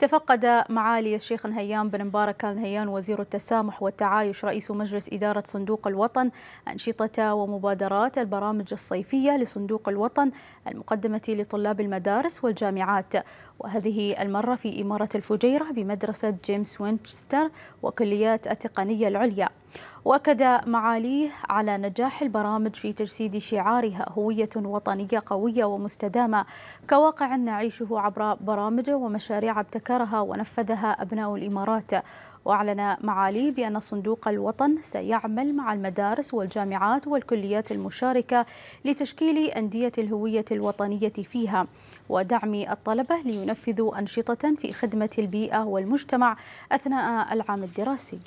تفقد معالي الشيخ نهيان بن مبارك نهيان وزير التسامح والتعايش رئيس مجلس إدارة صندوق الوطن أنشطة ومبادرات البرامج الصيفية لصندوق الوطن المقدمة لطلاب المدارس والجامعات وهذه المرة في إمارة الفجيرة بمدرسة جيمس وينشستر وكليات التقنية العليا واكد معاليه على نجاح البرامج في تجسيد شعارها هويه وطنيه قويه ومستدامه كواقع نعيشه عبر برامج ومشاريع ابتكرها ونفذها ابناء الامارات واعلن معالي بان صندوق الوطن سيعمل مع المدارس والجامعات والكليات المشاركه لتشكيل انديه الهويه الوطنيه فيها ودعم الطلبه لينفذوا انشطه في خدمه البيئه والمجتمع اثناء العام الدراسي